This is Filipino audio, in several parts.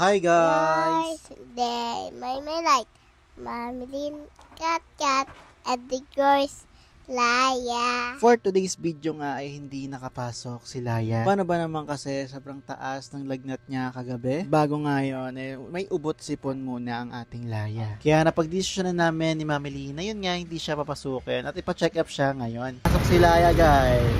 Hi guys! Today, may may like, Marilyn Cat Cat at the girls Laya. For today's video nga ay hindi nakapasok si Laya. Paano ba naman kasi sobrang taas ng lagnat niya kagabi? Bago nga yun, eh, may ubot sipon muna ang ating Laya. Kaya napag-desisyon na namin ni Mami Lina, yun nga hindi siya papasukin at ipa-check up siya ngayon. Pasok si Laya guys!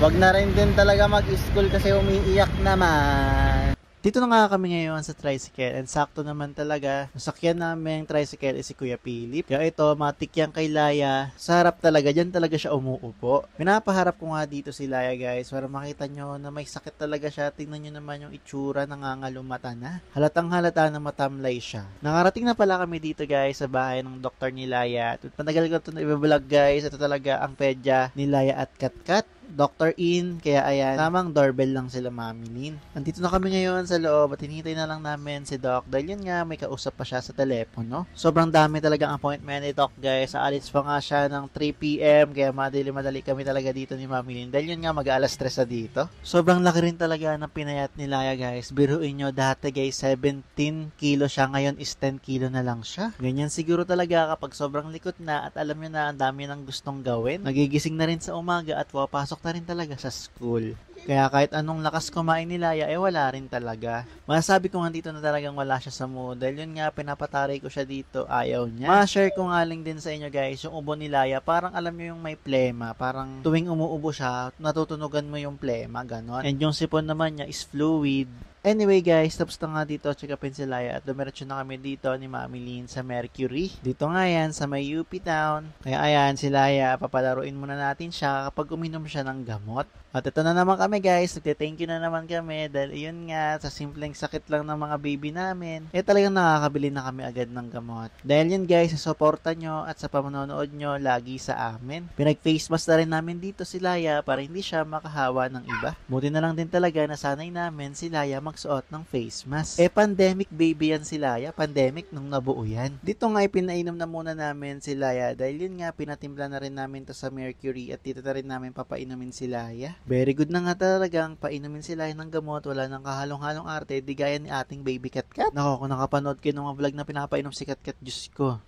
Wag na rin din talaga mag-school kasi umiiyak naman. Dito na nga kami ngayon sa tricycle and sakto naman talaga. Nasakyan namin tricycle is si Kuya Philip. Kaya ito, matik yan kay Laya. Sa harap talaga, dyan talaga siya umuupo. Pinapaharap ko nga dito si Laya guys para makita nyo na may sakit talaga siya. Tingnan nyo naman yung itsura, nangangalumata na. Halatang halata na matamlay siya. Nakarating na pala kami dito guys sa bahay ng doktor ni Laya. At panagal ko ito na ibablog guys. Ito talaga ang pedya ni Laya at Katkat. Dr. In. Kaya ayan, tamang doorbell lang sila maminin. Nandito na kami ngayon sa loob at hinihintay na lang namin si Doc dahil yun nga, may kausap pa siya sa telepono. Sobrang dami talaga talagang appointment ni Doc guys. Aalis pa nga siya ng 3pm kaya madali-madali kami talaga dito ni Maminin dahil yun nga, mag-alas 3 sa dito. Sobrang laki rin talaga ng pinayat ni Laya guys. Biruin nyo, dati guys, 17 kilo siya. Ngayon is 10 kilo na lang siya. Ganyan siguro talaga kapag sobrang likot na at alam nyo na ang dami ng gustong gawin. Nagigising na rin sa umaga at wapasok papasok na rin talaga sa school. Kaya kahit anong lakas kumain ni Laya, eh wala rin talaga. Masasabi ko nga dito na talagang wala siya sa mood. Dahil yun nga, pinapataray ko siya dito, ayaw niya. Ma-share ko nga lang din sa inyo guys, yung ubo ni Laya, parang alam niyo yung may plema. Parang tuwing umuubo siya, natutunugan mo yung plema, ganon. And yung sipon naman niya is fluid. Anyway guys, tapos na nga dito check up Silaya at dumiretso na kami dito ni Mami Lynn sa Mercury. Dito nga yan sa may UP Town. Kaya ayan si Laya, papalaruin muna natin siya kapag uminom siya ng gamot. At ito na naman kami guys, nagte-thank you na naman kami dahil yun nga, sa simpleng sakit lang ng mga baby namin, eh talagang nakakabili na kami agad ng gamot. Dahil yun guys, sa suporta nyo at sa pamanonood nyo lagi sa amin. Pinag-face mask na rin namin dito si Laya para hindi siya makahawa ng iba. Buti na lang din talaga na sanay namin si Laya mag magsuot ng face mask. Eh, pandemic baby yan si Laya. Pandemic nung nabuo yan. Dito nga ipinainom na muna namin si Laya dahil yun nga, pinatimpla na rin namin to sa Mercury at dito na rin namin papainumin si Laya. Very good na nga talagang painumin si Laya ng gamot. Wala nang kahalong-halong arte. Di gaya ni ating baby Kat Nako, kung nakapanood kayo ng mga vlog na pinapainom si Kat Kat, Diyos ko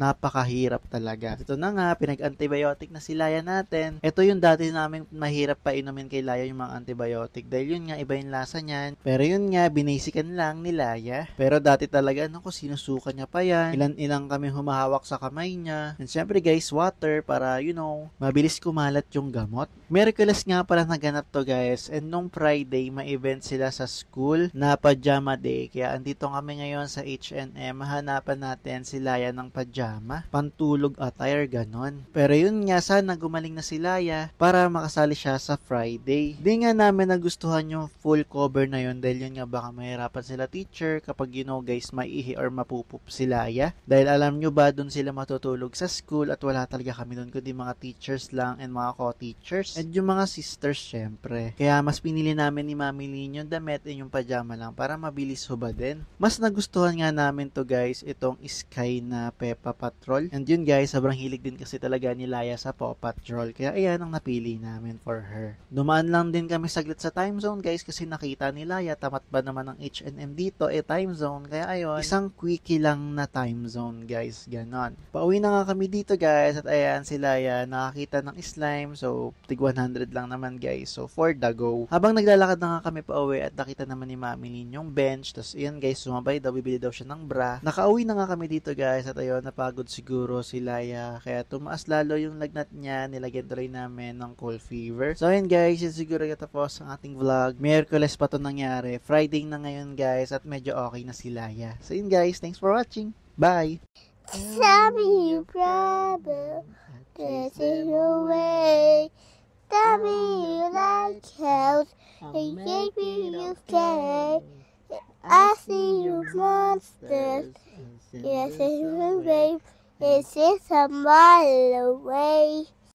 napakahirap talaga. Ito na nga, pinag-antibiotic na si Laya natin. Ito yung dati namin mahirap pa inumin kay Laya yung mga antibiotic dahil yun nga, iba yung lasa niyan. Pero yun nga, binisikan lang ni Laya. Pero dati talaga, ano ko, sinusukan niya pa yan. Ilan-ilang kami humahawak sa kamay niya. And syempre guys, water para, you know, mabilis kumalat yung gamot. Miraculous nga pala naganap to guys. And nung Friday, ma-event sila sa school na pajama day. Kaya andito kami ngayon sa H&M, hanapan natin si Laya ng pajama pajama, pantulog attire, ganon. Pero yun nga, sana gumaling na si Laya para makasali siya sa Friday. Di nga namin nagustuhan yung full cover na yun dahil yun nga baka mahirapan sila teacher kapag you know guys, maihi or mapupup si Laya. Dahil alam nyo ba, dun sila matutulog sa school at wala talaga kami dun kundi mga teachers lang and mga co-teachers and yung mga sisters syempre. Kaya mas pinili namin ni Mami Lin yung damit and yung pajama lang para mabilis hubad din. Mas nagustuhan nga namin to guys, itong Sky na Peppa Patrol. And yun guys, sobrang hilig din kasi talaga ni Laya sa Paw Patrol. Kaya ayan ang napili namin for her. Dumaan lang din kami saglit sa time zone guys kasi nakita ni Laya tamat ba naman ang H&M dito eh time zone. Kaya ayun, isang quickie lang na time zone guys. Ganon. Pauwi na nga kami dito guys at ayan si Laya nakakita ng slime. So tig 100 lang naman guys. So for the go. Habang naglalakad na nga kami pauwi at nakita naman ni Mami Lin yung bench. Tapos ayan guys, sumabay daw bibili daw siya ng bra. Nakauwi na nga kami dito guys at ayun, napagod siguro si Laya. Kaya tumaas lalo yung lagnat niya. Nilagyan tuloy namin ng cold fever. So yun guys, yun siguro tapos ang ating vlog. Miyerkules pa to nangyari. Friday na ngayon guys at medyo okay na si Laya. So yun guys, thanks for watching. Bye! Sabi you problem, there's no way. Tell me you like health, and maybe you stay. Monster, Yes, it's a babe. It's just a mile away.